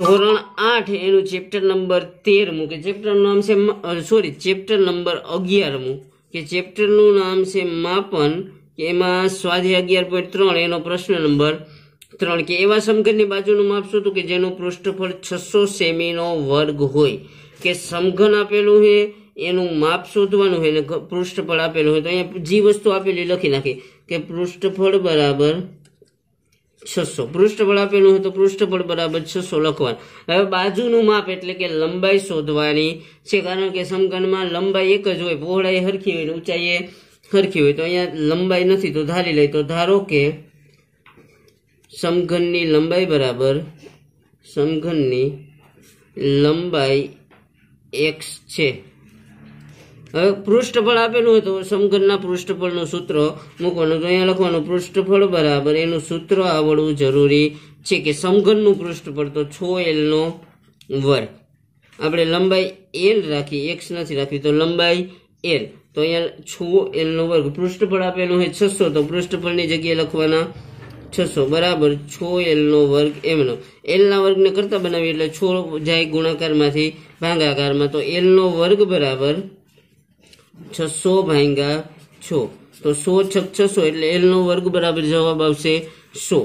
ધોરણ આઠ એનું ચેપ્ટર નંબર તેરમું કે ચેપ્ટરનું નામ છે સોરી ચેપ્ટર નંબર અગિયારમું કે ચેપ્ટરનું નામ છે માપન કે એમાં સ્વાધ્યાય અગિયાર પોઈન્ટ ત્રણ એનો પ્રશ્ન નંબર ત્રણ કે એવા સમઘનની બાજુનું માપ શું હતું કે જેનું પૃષ્ઠફળ છસો સેમીનો વર્ગ હોય કે સમઘન આપેલું છે એનું માપ શોધવાનું હોય ને પૃષ્ઠફળ આપેલું હોય તો અહીંયા જે વસ્તુ આપેલી લખી નાખી કે પૃષ્ઠફળ બરાબર છસો પૃષ્ઠ આપેલું હોય તો પૃષ્ઠબળ બરાબર છસો લખવાનું હવે બાજુનું માપ એટલે કે લંબાઈ શોધવાની છે કારણ કે સમઘનમાં લંબાઈ એક જ હોય પહોળાઈ હરખી હોય ઊંચાઈ સરખી હોય તો અહીંયા લંબાઈ નથી તો ધારી લઈ તો ધારો કે સમઘનની લંબાઈ બરાબર સમઘનની લંબાઈ એક્સ છે હવે પૃષ્ઠફળ આપેલું હોય તો સમઘનના પૃષ્ઠફળનું સૂત્ર મૂકવાનું તો અહીંયા લખવાનું પૃષ્ઠફળ બરાબર એનું સૂત્ર આવડવું જરૂરી છે કે સમઘનનું પૃષ્ઠફળ તો છ એલનો વર્ગ આપણે લંબાઈ એલ રાખી એક્સ નથી રાખવી તો લંબાઈ એલ તો અહીંયા છ એલનો વર્ગ પૃષ્ઠફળ આપેલું હોય છસો તો પૃષ્ઠફળની જગ્યાએ લખવાના છસો બરાબર છ એલનો વર્ગ એમનો એલના વર્ગને કરતા બનાવીએ એટલે છ જાય ગુણાકારમાંથી ભાંગાકારમાં તો એલનો વર્ગ બરાબર છસો ભાંગ્યા છો તો સો છક છસો એટલે એલનો વર્ગ બરાબર જવાબ આવશે સો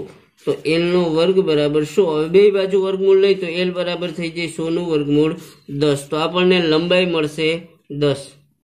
તો એલનો વર્ગ બરાબર સો હવે બે બાજુ વર્ગમૂળ લઈ તો એલ બરાબર થઈ જાય સોનું વર્ગમૂળ દસ તો આપણને લંબાઈ મળશે દસ